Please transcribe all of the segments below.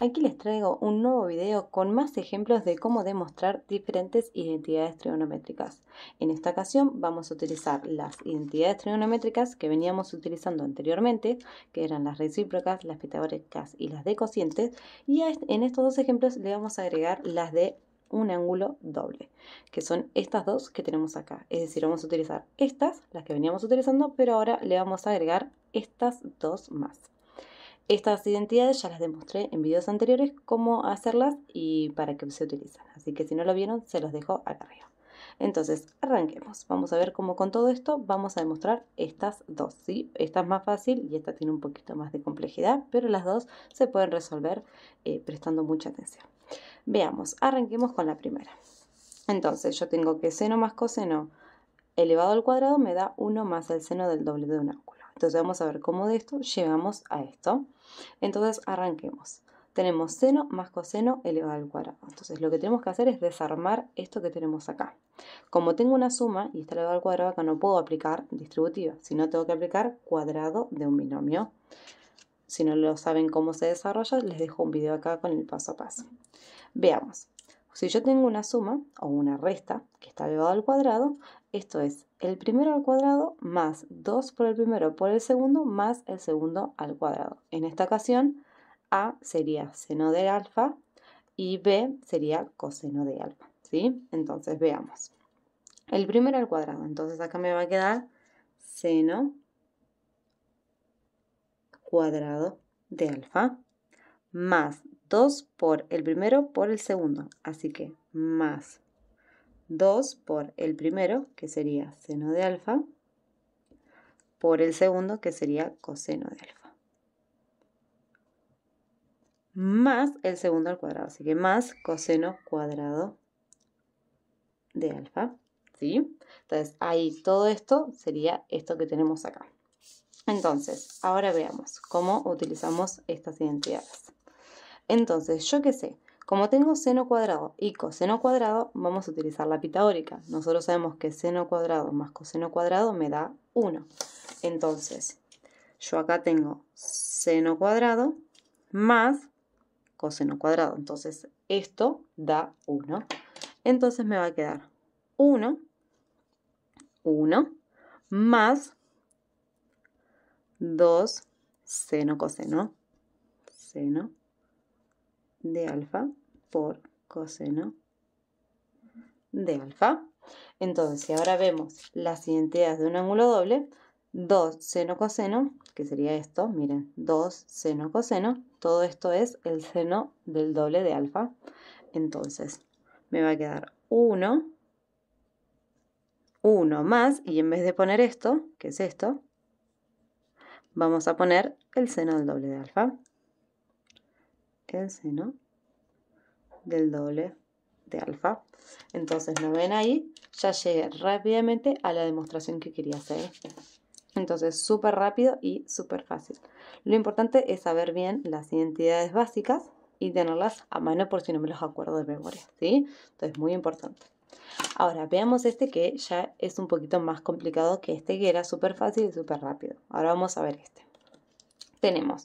Aquí les traigo un nuevo video con más ejemplos de cómo demostrar diferentes identidades trigonométricas. En esta ocasión vamos a utilizar las identidades trigonométricas que veníamos utilizando anteriormente, que eran las recíprocas, las pitagóricas y las de cocientes, y en estos dos ejemplos le vamos a agregar las de un ángulo doble, que son estas dos que tenemos acá. Es decir, vamos a utilizar estas, las que veníamos utilizando, pero ahora le vamos a agregar estas dos más. Estas identidades ya las demostré en videos anteriores cómo hacerlas y para qué se utilizan. Así que si no lo vieron, se los dejo acá arriba. Entonces, arranquemos. Vamos a ver cómo con todo esto vamos a demostrar estas dos. ¿sí? Esta es más fácil y esta tiene un poquito más de complejidad, pero las dos se pueden resolver eh, prestando mucha atención. Veamos, arranquemos con la primera. Entonces, yo tengo que seno más coseno elevado al cuadrado me da 1 más el seno del doble de un ángulo. Entonces vamos a ver cómo de esto llegamos a esto. Entonces arranquemos. Tenemos seno más coseno elevado al cuadrado. Entonces lo que tenemos que hacer es desarmar esto que tenemos acá. Como tengo una suma y está elevado al cuadrado, acá no puedo aplicar distributiva, sino tengo que aplicar cuadrado de un binomio. Si no lo saben cómo se desarrolla, les dejo un video acá con el paso a paso. Veamos. Si yo tengo una suma o una resta que está elevado al cuadrado, esto es el primero al cuadrado más 2 por el primero por el segundo más el segundo al cuadrado. En esta ocasión, A sería seno de alfa y B sería coseno de alfa. ¿sí? Entonces veamos. El primero al cuadrado, entonces acá me va a quedar seno cuadrado de alfa más 2 por el primero por el segundo. Así que más 2 por el primero, que sería seno de alfa, por el segundo, que sería coseno de alfa. Más el segundo al cuadrado, así que más coseno cuadrado de alfa. ¿sí? Entonces, ahí todo esto sería esto que tenemos acá. Entonces, ahora veamos cómo utilizamos estas identidades. Entonces, yo qué sé, como tengo seno cuadrado y coseno cuadrado, vamos a utilizar la pitagórica. Nosotros sabemos que seno cuadrado más coseno cuadrado me da 1. Entonces, yo acá tengo seno cuadrado más coseno cuadrado. Entonces, esto da 1. Entonces me va a quedar 1, 1 más 2 seno coseno, seno de alfa por coseno de alfa. Entonces, si ahora vemos las identidades de un ángulo doble, 2 seno coseno, que sería esto, miren, 2 seno coseno, todo esto es el seno del doble de alfa. Entonces, me va a quedar 1, 1 más, y en vez de poner esto, que es esto, vamos a poner el seno del doble de alfa. El seno Del doble de alfa. Entonces, lo ven ahí? Ya llegué rápidamente a la demostración que quería hacer. Entonces, súper rápido y súper fácil. Lo importante es saber bien las identidades básicas y tenerlas a mano por si no me los acuerdo de memoria, ¿sí? Entonces, muy importante. Ahora, veamos este que ya es un poquito más complicado que este que era súper fácil y súper rápido. Ahora vamos a ver este. Tenemos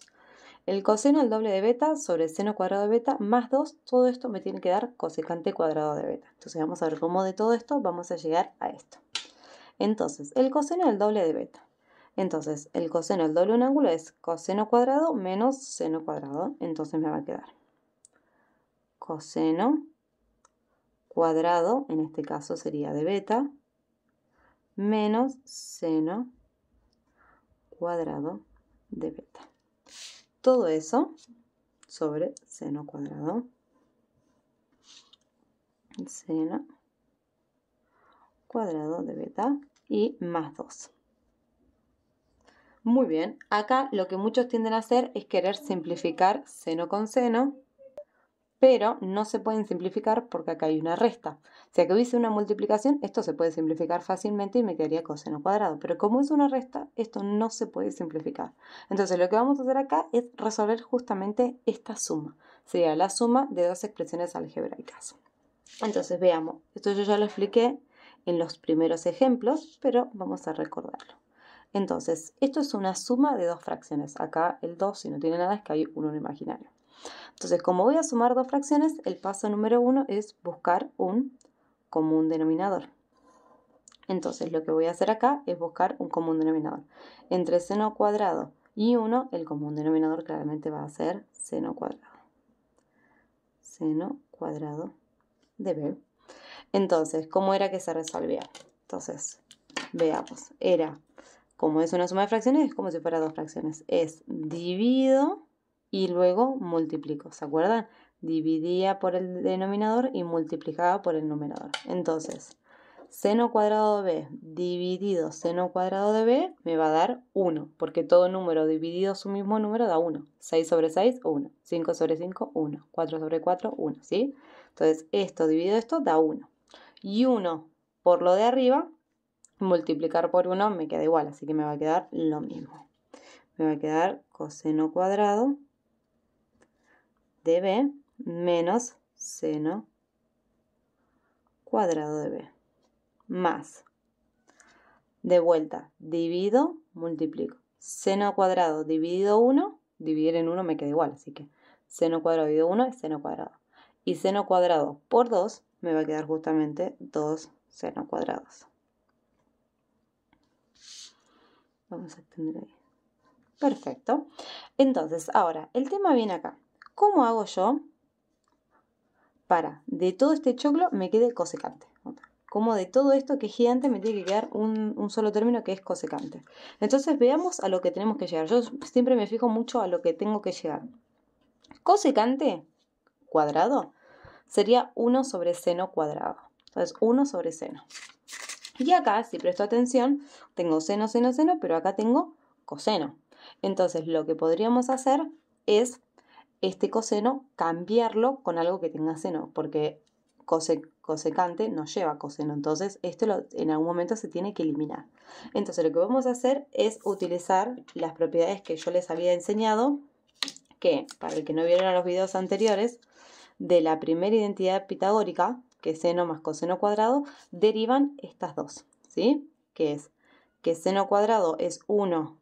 el coseno al doble de beta sobre seno cuadrado de beta más 2, todo esto me tiene que dar cosecante cuadrado de beta. Entonces vamos a ver cómo de todo esto vamos a llegar a esto. Entonces, el coseno al doble de beta. Entonces, el coseno al doble de un ángulo es coseno cuadrado menos seno cuadrado. Entonces me va a quedar coseno cuadrado, en este caso sería de beta, menos seno cuadrado de beta todo eso sobre seno cuadrado. Seno cuadrado de beta y más 2. Muy bien, acá lo que muchos tienden a hacer es querer simplificar seno con seno pero no se pueden simplificar porque acá hay una resta. Si acá hubiese una multiplicación, esto se puede simplificar fácilmente y me quedaría coseno cuadrado, pero como es una resta, esto no se puede simplificar. Entonces lo que vamos a hacer acá es resolver justamente esta suma, sería la suma de dos expresiones algebraicas. Entonces veamos, esto yo ya lo expliqué en los primeros ejemplos, pero vamos a recordarlo. Entonces, esto es una suma de dos fracciones. Acá el 2, si no tiene nada, es que hay un 1 imaginario. Entonces, como voy a sumar dos fracciones, el paso número uno es buscar un común denominador. Entonces, lo que voy a hacer acá es buscar un común denominador. Entre seno cuadrado y 1, el común denominador claramente va a ser seno cuadrado. Seno cuadrado de B. Entonces, ¿cómo era que se resolvía? Entonces, veamos. Era, como es una suma de fracciones, es como si fuera dos fracciones. Es divido y luego multiplico, ¿se acuerdan? Dividía por el denominador y multiplicaba por el numerador. Entonces, seno cuadrado de b dividido seno cuadrado de b me va a dar 1, porque todo número dividido su mismo número da 1. 6 sobre 6, 1. 5 sobre 5, 1. 4 sobre 4, 1, ¿sí? Entonces, esto dividido esto da 1. Y 1 por lo de arriba, multiplicar por 1 me queda igual, así que me va a quedar lo mismo. Me va a quedar coseno cuadrado de b menos seno cuadrado de b. Más. De vuelta, divido, multiplico. Seno cuadrado dividido 1, dividir en 1 me queda igual, así que seno cuadrado dividido 1 es seno cuadrado. Y seno cuadrado por 2 me va a quedar justamente 2 seno cuadrados. Vamos a extender ahí. Perfecto. Entonces, ahora, el tema viene acá. ¿Cómo hago yo para de todo este choclo me quede cosecante? ¿Cómo de todo esto que es gigante me tiene que quedar un, un, solo término que es cosecante. Entonces veamos a lo que tenemos que llegar. Yo siempre me fijo mucho a lo que tengo que llegar. Cosecante cuadrado sería 1 sobre seno cuadrado. Entonces 1 sobre seno. Y acá, si presto atención, tengo seno, seno, seno, pero acá tengo coseno. Entonces lo que podríamos hacer es este coseno cambiarlo con algo que tenga seno, porque cosecante no lleva coseno, entonces esto en algún momento se tiene que eliminar. Entonces lo que vamos a hacer es utilizar las propiedades que yo les había enseñado, que para el que no vieron los videos anteriores, de la primera identidad pitagórica, que es seno más coseno cuadrado, derivan estas dos, ¿sí? Que es que seno cuadrado es 1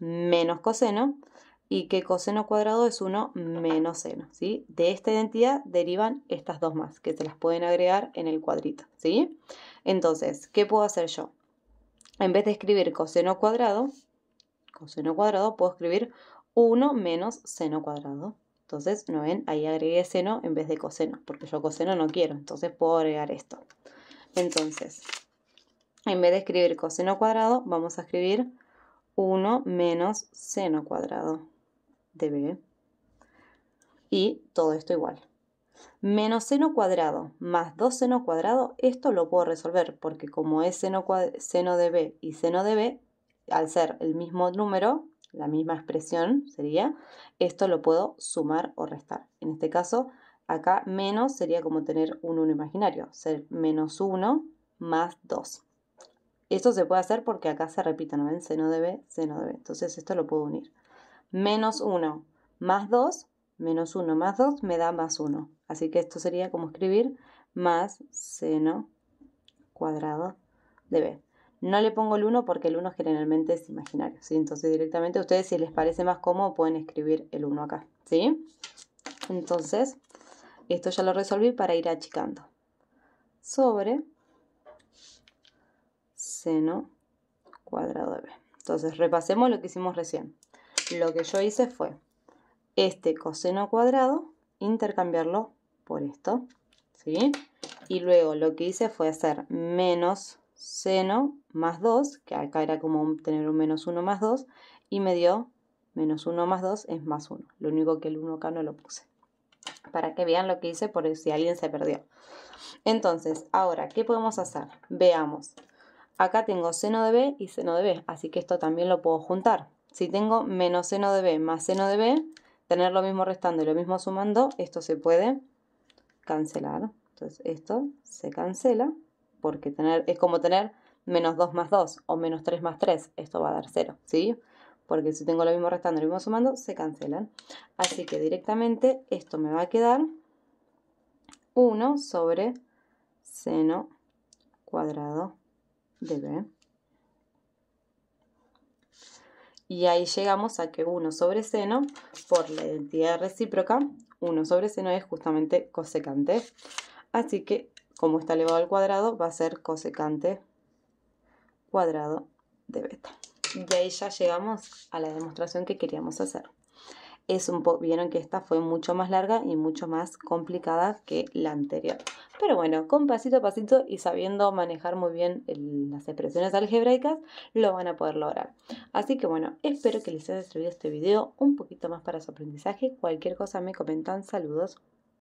menos coseno y que coseno cuadrado es 1 menos seno, ¿sí? De esta identidad derivan estas dos más, que se las pueden agregar en el cuadrito, ¿sí? Entonces, ¿qué puedo hacer yo? En vez de escribir coseno cuadrado, coseno cuadrado, puedo escribir 1 menos seno cuadrado. Entonces, ¿no ven? Ahí agregué seno en vez de coseno, porque yo coseno no quiero, entonces puedo agregar esto. Entonces, en vez de escribir coseno cuadrado, vamos a escribir 1 menos seno cuadrado. Y todo esto igual. Menos seno cuadrado más 2 seno cuadrado, esto lo puedo resolver porque como es seno, seno de B y seno de B, al ser el mismo número, la misma expresión sería, esto lo puedo sumar o restar. En este caso, acá menos sería como tener un 1 imaginario, ser menos 1 más 2. Esto se puede hacer porque acá se repite, ¿no ven? Seno de B, seno de B. Entonces esto lo puedo unir menos 1 más 2, menos 1 más 2 me da más 1. Así que esto sería como escribir más seno cuadrado de b. No le pongo el 1 porque el 1 generalmente es imaginario, ¿sí? Entonces directamente a ustedes si les parece más cómodo pueden escribir el 1 acá, ¿sí? Entonces, esto ya lo resolví para ir achicando. Sobre seno cuadrado de b. Entonces repasemos lo que hicimos recién. Lo que yo hice fue este coseno cuadrado, intercambiarlo por esto, ¿sí? Y luego lo que hice fue hacer menos seno más 2, que acá era como tener un menos 1 más 2, y me dio menos 1 más 2 es más 1. Lo único que el 1 acá no lo puse. Para que vean lo que hice por si alguien se perdió. Entonces, ahora, ¿qué podemos hacer? Veamos. Acá tengo seno de B y seno de B, así que esto también lo puedo juntar. Si tengo menos seno de b más seno de b, tener lo mismo restando y lo mismo sumando, esto se puede cancelar. Entonces esto se cancela porque tener, es como tener menos 2 más 2 o menos 3 más 3. Esto va a dar 0, ¿sí? Porque si tengo lo mismo restando y lo mismo sumando, se cancelan. Así que directamente esto me va a quedar 1 sobre seno cuadrado de b. Y ahí llegamos a que 1 sobre seno, por la identidad recíproca, 1 sobre seno es justamente cosecante. Así que, como está elevado al cuadrado, va a ser cosecante cuadrado de beta. Y ahí ya llegamos a la demostración que queríamos hacer es un vieron que esta fue mucho más larga y mucho más complicada que la anterior. Pero bueno, con pasito a pasito y sabiendo manejar muy bien las expresiones algebraicas, lo van a poder lograr. Así que bueno, espero que les haya servido este video un poquito más para su aprendizaje. Cualquier cosa me comentan. Saludos.